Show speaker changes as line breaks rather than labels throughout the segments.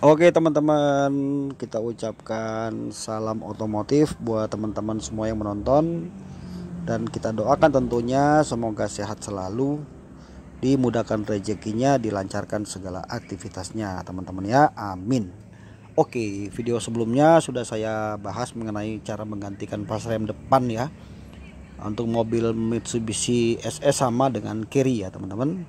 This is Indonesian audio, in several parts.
Oke teman-teman, kita ucapkan salam otomotif buat teman-teman semua yang menonton dan kita doakan tentunya semoga sehat selalu, dimudahkan rezekinya, dilancarkan segala aktivitasnya, teman-teman ya. Amin. Oke, video sebelumnya sudah saya bahas mengenai cara menggantikan pas rem depan ya. Untuk mobil Mitsubishi SS sama dengan carry ya, teman-teman.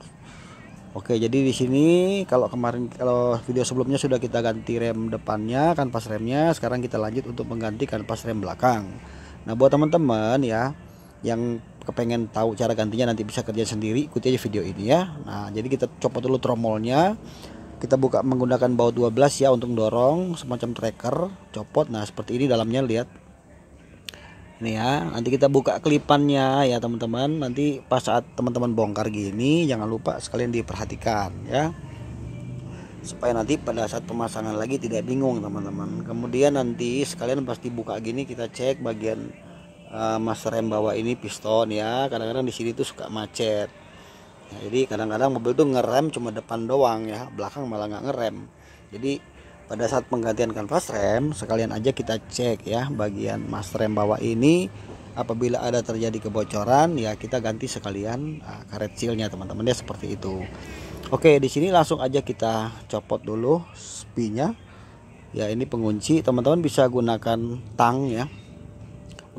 Oke, jadi di sini kalau kemarin kalau video sebelumnya sudah kita ganti rem depannya, kanvas remnya, sekarang kita lanjut untuk mengganti kanvas rem belakang. Nah, buat teman-teman ya yang kepengen tahu cara gantinya nanti bisa kerja sendiri, ikuti aja video ini ya. Nah, jadi kita copot dulu tromolnya. Kita buka menggunakan baut 12 ya untuk dorong semacam tracker, copot. Nah, seperti ini dalamnya lihat Nih ya nanti kita buka kelipannya ya teman-teman nanti pas saat teman-teman bongkar gini jangan lupa sekalian diperhatikan ya supaya nanti pada saat pemasangan lagi tidak bingung teman-teman kemudian nanti sekalian pasti buka gini kita cek bagian uh, eh, mas rem bawah ini piston ya kadang-kadang di sini tuh suka macet ya, jadi kadang-kadang mobil tuh ngerem cuma depan doang ya belakang malah nggak ngerem jadi pada saat penggantian kanvas rem sekalian aja kita cek ya bagian master rem bawah ini apabila ada terjadi kebocoran ya kita ganti sekalian uh, karet sealnya teman-teman ya seperti itu oke di sini langsung aja kita copot dulu spinya ya ini pengunci teman-teman bisa gunakan tang ya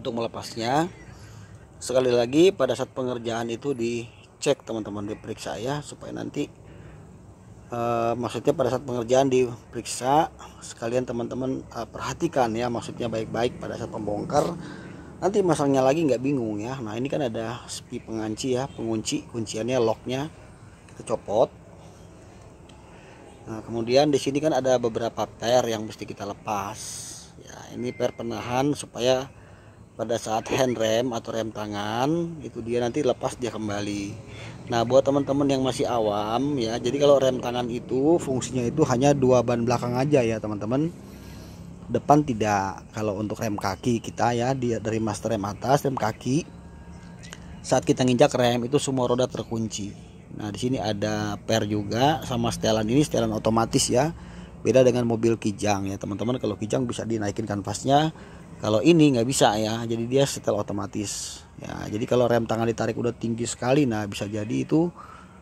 untuk melepasnya sekali lagi pada saat pengerjaan itu dicek teman-teman diperiksa ya supaya nanti e, maksudnya pada saat pengerjaan diperiksa sekalian teman-teman e, perhatikan ya maksudnya baik-baik pada saat pembongkar nanti masangnya lagi nggak bingung ya nah ini kan ada sepi pengunci ya pengunci kunciannya locknya kita copot nah kemudian di sini kan ada beberapa per yang mesti kita lepas ya ini per penahan supaya pada saat hand rem atau rem tangan itu dia nanti lepas dia kembali nah buat teman-teman yang masih awam ya jadi kalau rem tangan itu fungsinya itu hanya dua ban belakang aja ya teman-teman depan tidak kalau untuk rem kaki kita ya dia dari master rem atas rem kaki saat kita nginjak rem itu semua roda terkunci nah di sini ada per juga sama setelan ini setelan otomatis ya beda dengan mobil kijang ya teman-teman kalau kijang bisa dinaikin kanvasnya kalau ini nggak bisa ya jadi dia setel otomatis ya jadi kalau rem tangan ditarik udah tinggi sekali nah bisa jadi itu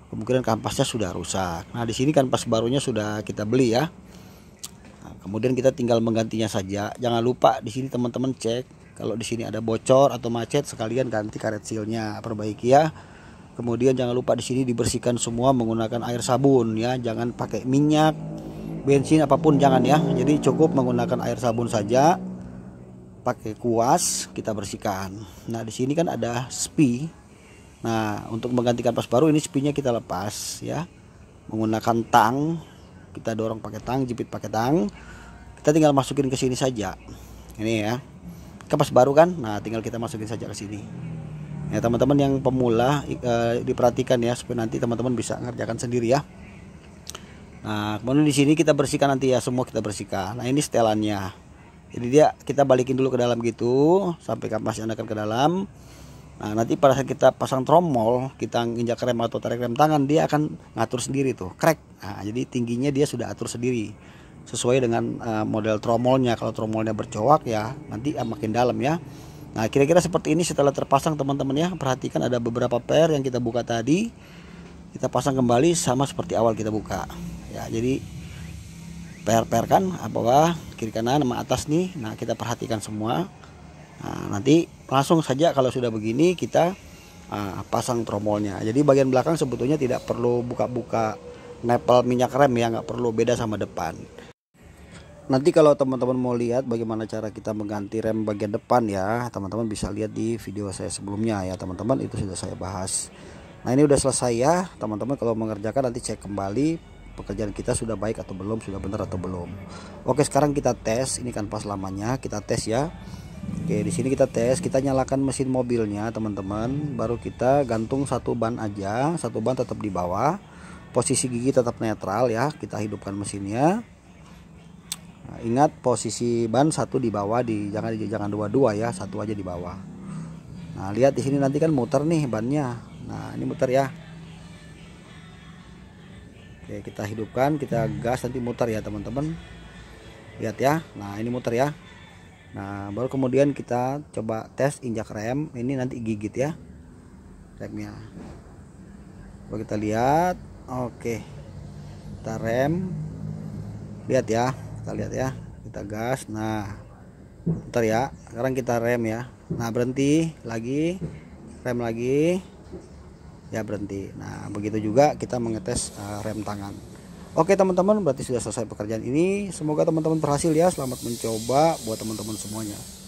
kemungkinan kanvasnya sudah rusak nah di sini kanvas barunya sudah kita beli ya nah, kemudian kita tinggal menggantinya saja jangan lupa di sini teman-teman cek kalau di sini ada bocor atau macet sekalian ganti karet sealnya perbaiki ya kemudian jangan lupa di sini dibersihkan semua menggunakan air sabun ya jangan pakai minyak bensin apapun jangan ya jadi cukup menggunakan air sabun saja pakai kuas kita bersihkan nah di sini kan ada spi nah untuk menggantikan pas baru ini spinya kita lepas ya menggunakan tang kita dorong pakai tang jepit pakai tang kita tinggal masukin ke sini saja ini ya kapas baru kan nah tinggal kita masukin saja ke sini ya teman-teman yang pemula eh, diperhatikan ya supaya nanti teman-teman bisa ngerjakan sendiri ya Nah, kemudian di sini kita bersihkan nanti ya, semua kita bersihkan. Nah, ini setelannya. Jadi dia kita balikin dulu ke dalam gitu sampai kapas akan ke dalam. Nah, nanti pada saat kita pasang tromol, kita injak rem atau tarik rem tangan, dia akan ngatur sendiri tuh, crack. Nah, jadi tingginya dia sudah atur sendiri sesuai dengan uh, model tromolnya. Kalau tromolnya bercowak ya, nanti uh, makin dalam ya. Nah, kira-kira seperti ini setelah terpasang teman-teman ya. Perhatikan ada beberapa pair yang kita buka tadi. Kita pasang kembali sama seperti awal kita buka ya jadi PR-PR kan bawah kiri kanan sama atas nih nah kita perhatikan semua nah, nanti langsung saja kalau sudah begini kita uh, pasang tromolnya jadi bagian belakang sebetulnya tidak perlu buka-buka nepel minyak rem ya nggak perlu beda sama depan nanti kalau teman-teman mau lihat bagaimana cara kita mengganti rem bagian depan ya teman-teman bisa lihat di video saya sebelumnya ya teman-teman itu sudah saya bahas nah ini udah selesai ya teman-teman kalau mengerjakan nanti cek kembali pekerjaan kita sudah baik atau belum sudah benar atau belum oke sekarang kita tes ini kan pas lamanya kita tes ya oke di sini kita tes kita nyalakan mesin mobilnya teman-teman baru kita gantung satu ban aja satu ban tetap di bawah posisi gigi tetap netral ya kita hidupkan mesinnya nah, ingat posisi ban satu di bawah di jangan jangan dua-dua ya satu aja di bawah nah lihat di sini nanti kan muter nih bannya nah ini muter ya Oke, kita hidupkan, kita gas nanti muter ya, teman-teman. Lihat ya. Nah, ini muter ya. Nah, baru kemudian kita coba tes injak rem. Ini nanti gigit ya remnya. Coba kita lihat. Oke. Kita rem. Lihat ya. Kita lihat ya. Kita gas. Nah, bentar ya. Sekarang kita rem ya. Nah, berhenti lagi. Rem lagi ya berhenti nah begitu juga kita mengetes uh, rem tangan Oke teman-teman berarti sudah selesai pekerjaan ini semoga teman-teman berhasil ya selamat mencoba buat teman-teman semuanya